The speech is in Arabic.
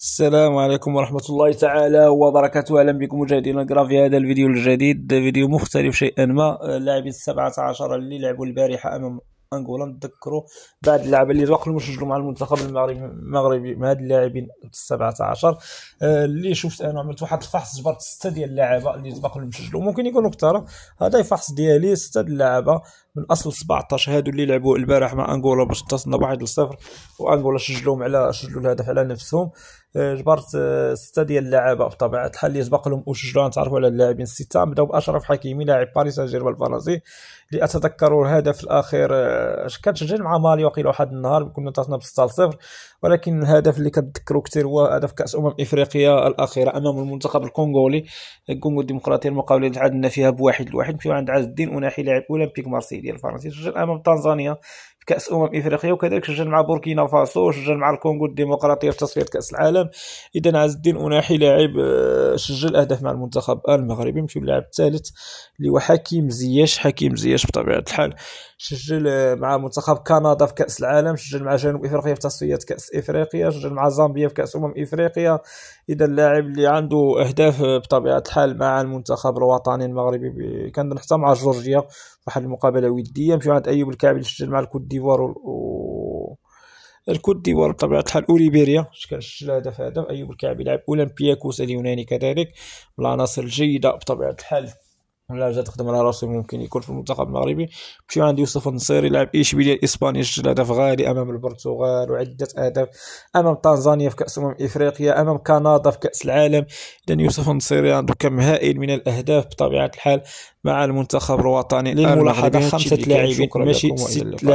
السلام عليكم ورحمة الله تعالى وبركاته أهلا بكم مشاهدينا الكرام في هذا الفيديو الجديد فيديو مختلف شيئا ما اللاعبين السبعة عشر اللي لعبوا البارحة أمام انغولا نتذكروا بعد اللعبه اللي توقفوا مش مع المنتخب المغربي مع هاد اللاعبين 17 آه، اللي شفت انا عملت واحد الفحص جبرت سته ديال اللعابه اللي توقفوا مش سجلوا ممكن يكونوا كثار هذا الفحص ديالي سته ديال اللعابه من اصل 17 هادو اللي لعبوا البارح مع انغولا باش تصلنا بواحد 0 وانغولا سجلوهم على سجلوا الهدف على نفسهم آه، جبرت آه، سته ديال اللعابه بطبيعه الحال اللي سبق لهم وسجلوا تعرفوا على اللاعبين السته بداو باشرف حكيمي لاعب باريس سان جيرمان الفرنسي اللي اتذكروا الهدف الاخير آه، كان سجل مع مالي وقيل واحد النهار كنا تصلنا ب 6 0 ولكن الهدف اللي كتذكروا كثير هو هدف كاس امم افريقيا الاخيره امام المنتخب الكونغولي الكونغو الديمقراطيه المقابله اللي تعادلنا فيها بواحد لواحد في عند عز الدين اناحي لاعب اولمبيك مارسيليا ديال فرنسا تسجل امام تنزانيا كاس امم افريقيا وكذلك سجل مع بوركينا فاسو وسجل مع الكونغو الديمقراطيه في تصفيه كاس العالم اذا عز الدين اناحي لاعب سجل آه، اهداف مع المنتخب المغربي مشيو للاعب الثالث اللي هو حكيم زياش حكيم زياش بطبيعه الحال سجل آه، مع منتخب كندا في كاس العالم سجل مع جنوب افريقيا في تصفيات كاس افريقيا سجل مع زامبيا في كاس امم افريقيا اذا اللاعب اللي عنده اهداف آه، بطبيعه الحال مع المنتخب الوطني المغربي كان حتى مع جورجيا واحد المقابله وديه مشيو عند ايوب الكعبي سجل مع الكوت ديفوار الكوت ديفوار بطبيعه الحال اوليبيريا سجل هدف هدف ايوب الكعبي لعب اولمبياكوس اليوناني كذلك بالعناصر الجيده بطبيعه الحال ولا جا تخدم على راسو ممكن يكون في المنتخب المغربي مشيو عند يوسف النصيري لعب اشبيليه الاسباني سجل هدف غالي امام البرتغال وعده اهداف امام تنزانيا في كاس امم افريقيا امام كندا في كاس العالم اذا يوسف النصيري عنده كم هائل من الاهداف بطبيعه الحال مع المنتخب الوطني للملاحظه خمسه لاعبين ماشي ست لاعبين